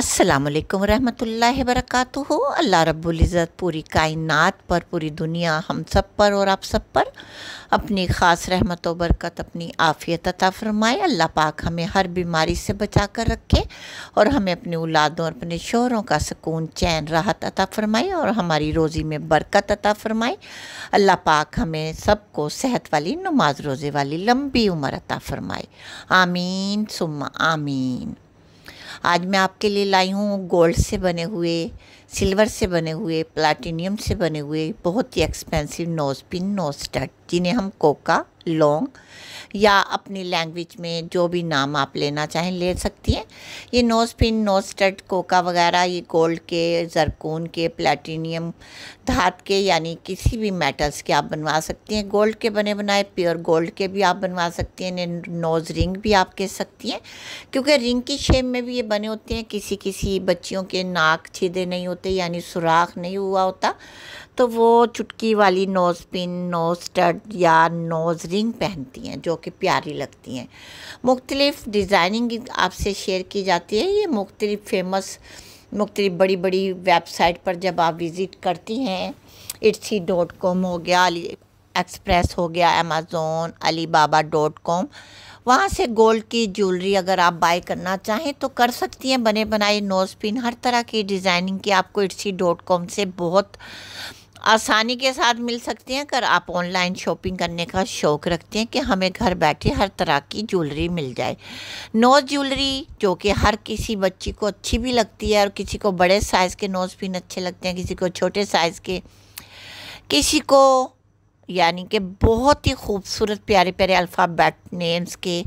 असलकम वरहमल वरक अल्लाह रब्ज़त पूरी कायनात पर पूरी दुनिया हम सब पर और आप सब पर अपनी ख़ास रहमत व बरकत अपनी आफ़ियत अता फ़रमाए अल्लाह पाक हमें हर बीमारी से बचा कर रखे और हमें अपने औलादों और अपने शोहरों का सुकून चैन राहत अता फ़रमाए और हमारी रोज़ी में बरकत अता फ़रमाए अल्लाह पाक हमें सबको सेहत वाली नमाज रोज़े वाली लंबी उम्र अता फ़रमाए आमीन सुम आमीन आज मैं आपके लिए लाई हूँ गोल्ड से बने हुए सिल्वर से बने हुए प्लैटिनियम से बने हुए बहुत ही expensive nose pin nose stud जिन्हें हम कोका लौंग या अपनी लैंग्वेज में जो भी नाम आप लेना चाहें ले सकती हैं ये नोज पिन नोज टट कोका वगैरह ये गोल्ड के जरकून के प्लैटिनियम धात के यानी किसी भी मेटल्स के आप बनवा सकती हैं गोल्ड के बने बनाए प्योर गोल्ड के भी आप बनवा सकती हैं नोज रिंग भी आप कह सकती हैं क्योंकि रिंग की शेप में भी ये बने होते हैं किसी किसी बच्चियों के नाक छीदे नहीं होते होते यानी सुराख नहीं हुआ होता तो वो चुटकी वाली नोज़ पिन नोज़ स्टड या नोज़ रिंग पहनती हैं जो कि प्यारी लगती हैं मुख्तलिफ़ डिज़ाइनिंग आपसे शेयर की जाती है ये मुख्तलिफ़ फेमस मुख्तलिफ़ बड़ी बड़ी वेबसाइट पर जब आप विज़िट करती हैं इट्सी डॉट कॉम हो गया एक्सप्रेस हो गया Amazon Alibaba dot com वहाँ से गोल्ड की ज्वेलरी अगर आप बाय करना चाहें तो कर सकती हैं बने बनाए नोज़ पिन हर तरह की डिज़ाइनिंग की आपको इट्सी डॉट कॉम से बहुत आसानी के साथ मिल सकती हैं अगर आप ऑनलाइन शॉपिंग करने का शौक़ रखते हैं कि हमें घर बैठे हर तरह की ज्वेलरी मिल जाए नोज़ ज्वेलरी जो कि हर किसी बच्ची को अच्छी भी लगती है और किसी को बड़े साइज़ के नोज़ पिन अच्छे लगते हैं किसी को छोटे साइज़ के किसी को यानी कि बहुत ही खूबसूरत प्यारे प्यारे अल्फ़ाबेट नेम्स के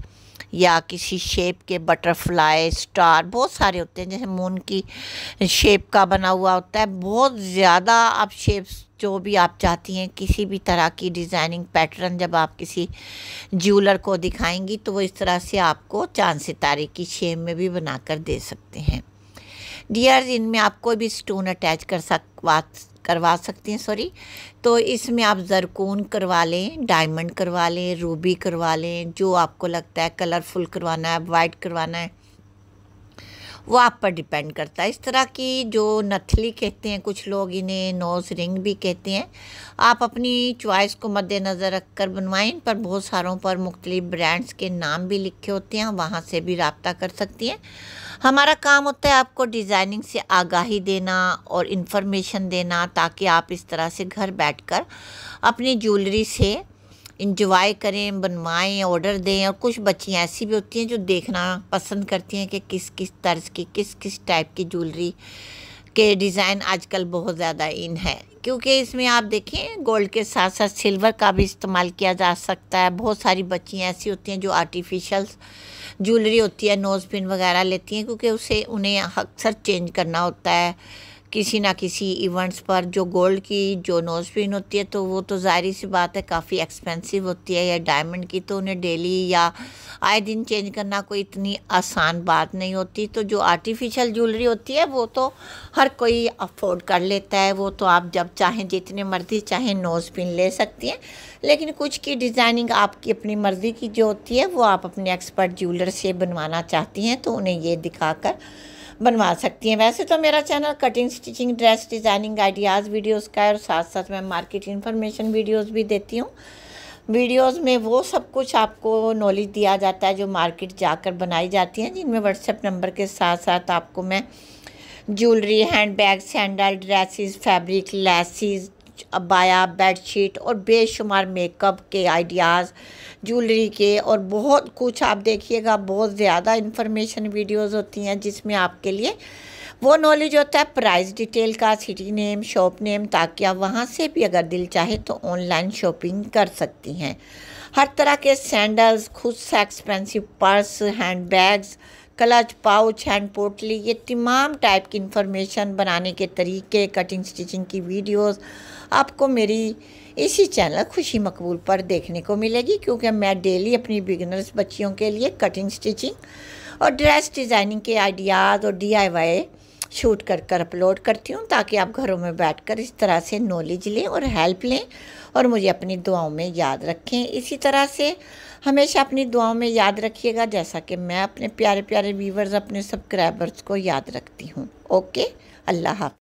या किसी शेप के बटरफ्लाई स्टार बहुत सारे होते हैं जैसे मून की शेप का बना हुआ होता है बहुत ज़्यादा आप शेप्स जो भी आप चाहती हैं किसी भी तरह की डिज़ाइनिंग पैटर्न जब आप किसी ज्वेलर को दिखाएंगी तो वो इस तरह से आपको चांद सितारे की शेप में भी बनाकर दे सकते हैं डियर्स इनमें आप कोई भी स्टोन अटैच कर सकवा करवा सकती हैं सॉरी तो इसमें आप ज़रकून करवा लें डायमंड करवा लें रूबी करवा लें जो आपको लगता है कलरफुल करवाना है वाइट करवाना है वो आप पर डिपेंड करता है इस तरह की जो नथली कहते हैं कुछ लोग इन्हें नोज़ रिंग भी कहते हैं आप अपनी चॉइस को मद्देनज़र रख कर बनवाएँ इन पर बहुत सारों पर मुख्तलिफ़ ब्रांड्स के नाम भी लिखे होते हैं वहाँ से भी रबता कर सकती हैं हमारा काम होता है आपको डिज़ाइनिंग से आगाही देना और इन्फॉर्मेशन देना ताकि आप इस तरह से घर बैठ कर अपनी ज्वेलरी से इंजॉय करें बनवाएं ऑर्डर दें और कुछ बच्चियाँ ऐसी भी होती हैं जो देखना पसंद करती हैं कि किस किस तर्ज की किस किस टाइप की ज्वेलरी के डिज़ाइन आजकल बहुत ज़्यादा इन है क्योंकि इसमें आप देखें गोल्ड के साथ साथ सिल्वर का भी इस्तेमाल किया जा सकता है बहुत सारी बच्चियाँ ऐसी होती हैं जो आर्टिफिशल ज्वेलरी होती है नोज़ पिन वगैरह लेती हैं क्योंकि उसे उन्हें अक्सर चेंज करना होता है किसी ना किसी इवेंट्स पर जो गोल्ड की जो नोज पिन होती है तो वो तो ज़ाहिर सी बात है काफ़ी एक्सपेंसिव होती है या डायमंड की तो उन्हें डेली या आए दिन चेंज करना कोई इतनी आसान बात नहीं होती तो जो आर्टिफिशियल ज्वेलरी होती है वो तो हर कोई अफोर्ड कर लेता है वो तो आप जब चाहें जितने मर्ज़ी चाहें नोज़ पिन ले सकती हैं लेकिन कुछ की डिज़ाइनिंग आपकी अपनी मर्ज़ी की जो होती है वो आप अपने एक्सपर्ट ज्वेलर से बनवाना चाहती हैं तो उन्हें ये दिखाकर बनवा सकती हैं वैसे तो मेरा channel cutting stitching dress designing ideas videos का है और साथ साथ मैं मार्केट इन्फॉर्मेशन वीडियोस भी देती हूँ वीडियोस में वो सब कुछ आपको नॉलेज दिया जाता है जो मार्केट जाकर बनाई जाती हैं जिनमें व्हाट्सएप नंबर के साथ साथ आपको मैं jewellery handbag sandal dresses fabric laces अबाया बेडशीट और बेशुमार मेकअप के आइडियाज़ जूलरी के और बहुत कुछ आप देखिएगा बहुत ज़्यादा इंफॉर्मेशन वीडियोस होती हैं जिसमें आपके लिए वो नॉलेज होता है प्राइस डिटेल का सिटी नेम शॉप नेम ताकि आप वहाँ से भी अगर दिल चाहे तो ऑनलाइन शॉपिंग कर सकती हैं हर तरह के सैंडल्स खुद से expensive purse handbags clutch pouch hand पोटली ये तमाम टाइप की इन्फॉर्मेशन बनाने के तरीके कटिंग स्टिचिंग की वीडियोस आपको मेरी इसी चैनल खुशी मकबूल पर देखने को मिलेगी क्योंकि मैं डेली अपनी बिगनर्स बच्चियों के लिए कटिंग स्टिचिंग और ड्रेस डिज़ाइनिंग के आइडियाज़ और डी शूट कर कर अपलोड करती हूँ ताकि आप घरों में बैठकर इस तरह से नॉलेज लें और हेल्प लें और मुझे अपनी दुआओं में याद रखें इसी तरह से हमेशा अपनी दुआओं में याद रखिएगा जैसा कि मैं अपने प्यारे प्यारे व्यूवर्स अपने सब्सक्राइबर्स को याद रखती हूँ ओके अल्लाह हाफ